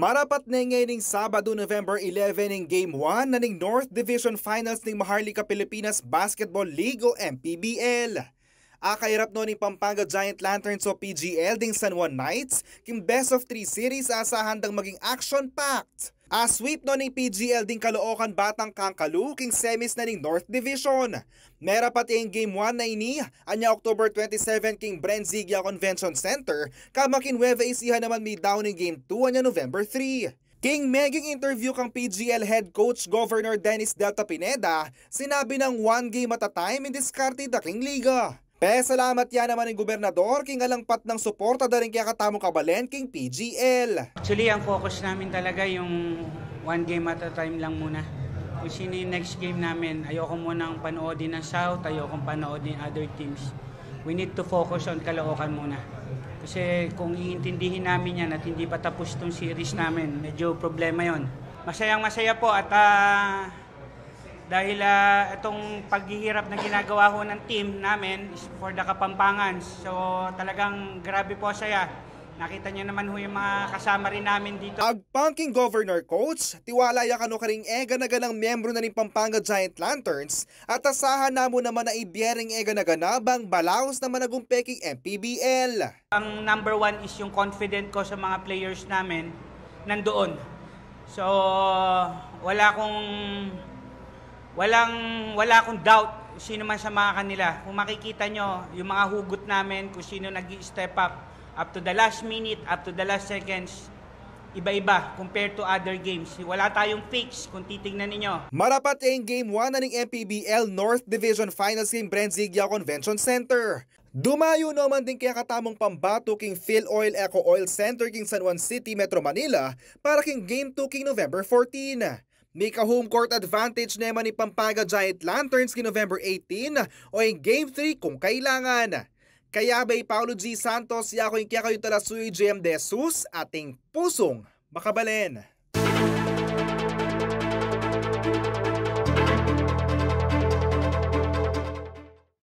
Marapat na ngayong Sabado, November 11 ng Game 1 na ng North Division Finals ng Maharlika Pilipinas Basketball League o MPBL. Akairap no ni Pampanga Giant Lanterns o PGL ding San Juan Knights, kim best of 3 series asahan asahang maging action-packed. A sweep no ning PGL ding Caloocan Batang Kangkalu king semis na ning North Division. Mera pati ang Game 1 na ini, anya October 27 king Brenziglia Convention Center, kamakin Nueva Ecija naman may down ning Game 2 anya November 3. King meging interview kang PGL head coach Governor Dennis Delta Pineda, sinabi ng one game at a time in discarded the King Liga. Pesalamat yan naman ng gobernador king alangpat ng suporta da rin kaya katamo kabalen king PGL. Actually, ang focus namin talaga yung one game at a time lang muna. Kung sino yung next game namin, ayoko muna ang panoodin ng South, ayoko panoodin other teams. We need to focus on Kalookan muna. Kasi kung iintindihin namin yan at hindi pa tapos tong series namin, medyo problema yon. Masayang masaya po at uh, dahil uh, itong paghihirap na ginagawa ho ng team namin is for the Kapampangans. So talagang grabe po siya. Nakita niyo naman ho yung mga kasama rin namin dito. Ang Governor Coates, tiwala yakano ka rin ega na ganang miyembro na ni Pampanga Giant Lanterns at asahan na mo naman na ibiyering ega na bang balaos na agong peking MPBL. Ang number one is yung confident ko sa mga players namin nandoon. So, wala akong Walang, wala akong doubt sino man sa mga kanila. Kung makikita nyo, yung mga hugot namin, kung sino nag step up, up to the last minute, up to the last seconds, iba-iba compared to other games. Wala tayong fix kung titingnan ninyo. Marapat ang Game 1 na ng MPBL North Division Finals Game Brenzigya Convention Center. Dumayo naman din kaya katamong pambato king Phil Oil Eco Oil Center king San Juan City, Metro Manila para king Game 2 king November 14. May ka-home court advantage naman ni Pampanga Giant Lanterns kay November 18 o in Game 3 kung kailangan. Kaya bay Paulo G. Santos, yakoy kaya kayo tala Sui GM De ating pusong makabalen.